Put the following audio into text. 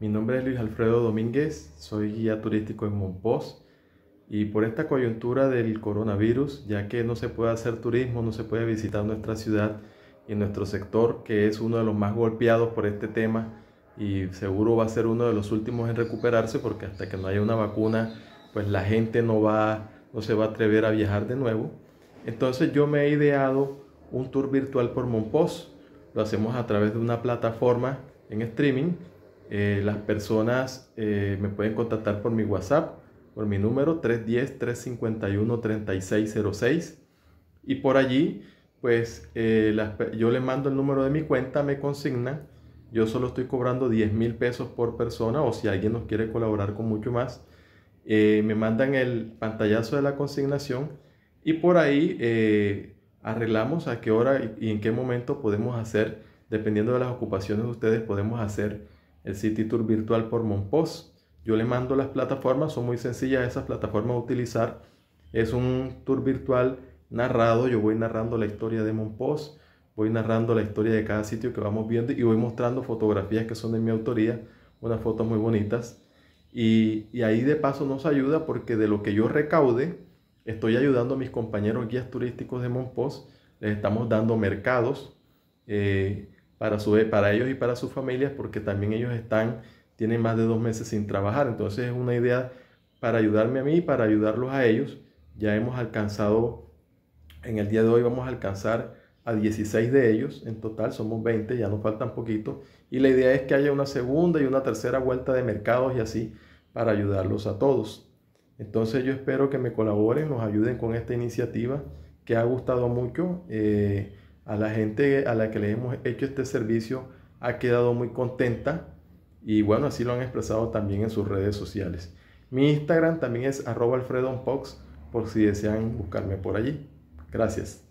Mi nombre es Luis Alfredo Domínguez, soy guía turístico en Monpós y por esta coyuntura del coronavirus, ya que no se puede hacer turismo, no se puede visitar nuestra ciudad y nuestro sector, que es uno de los más golpeados por este tema y seguro va a ser uno de los últimos en recuperarse porque hasta que no haya una vacuna, pues la gente no va no se va a atrever a viajar de nuevo. Entonces yo me he ideado un tour virtual por Monpós. Lo hacemos a través de una plataforma en streaming eh, las personas eh, me pueden contactar por mi WhatsApp, por mi número 310-351-3606. Y por allí, pues eh, yo les mando el número de mi cuenta, me consignan. Yo solo estoy cobrando 10 mil pesos por persona o si alguien nos quiere colaborar con mucho más. me mandan el pantallazo de la consignación y por ahí arreglamos a qué hora y en qué momento podemos hacer, dependiendo de las ocupaciones de ustedes, podemos hacer el City Tour virtual por Monpós. Yo le mando las plataformas, son muy sencillas esas plataformas a utilizar. Es un tour virtual narrado, yo voy narrando la historia de Monpós, voy narrando la historia de cada sitio que vamos viendo y voy mostrando fotografías que son de mi autoría, unas fotos muy bonitas. Y, ahí de paso nos ayuda porque de lo que yo recaude, estoy ayudando a mis compañeros guías turísticos de Monpós, les estamos dando mercados. Eh, para, su, para ellos y para sus familias, porque también ellos están, tienen más de dos meses sin trabajar. Entonces es una idea para ayudarme a mí para ayudarlos a ellos. Ya hemos alcanzado, en el día de hoy vamos a alcanzar a 16 de ellos, en total somos 20, ya nos faltan poquito, y la idea es que haya una segunda y una tercera vuelta de mercados y así para ayudarlos a todos. Entonces yo espero que me colaboren, nos ayuden con esta iniciativa que ha gustado mucho. Eh, a la gente a la que le hemos hecho este servicio ha quedado muy contenta y bueno, así lo han expresado también en sus redes sociales. Mi Instagram también es arroba alfredonpox por si desean buscarme por allí. Gracias.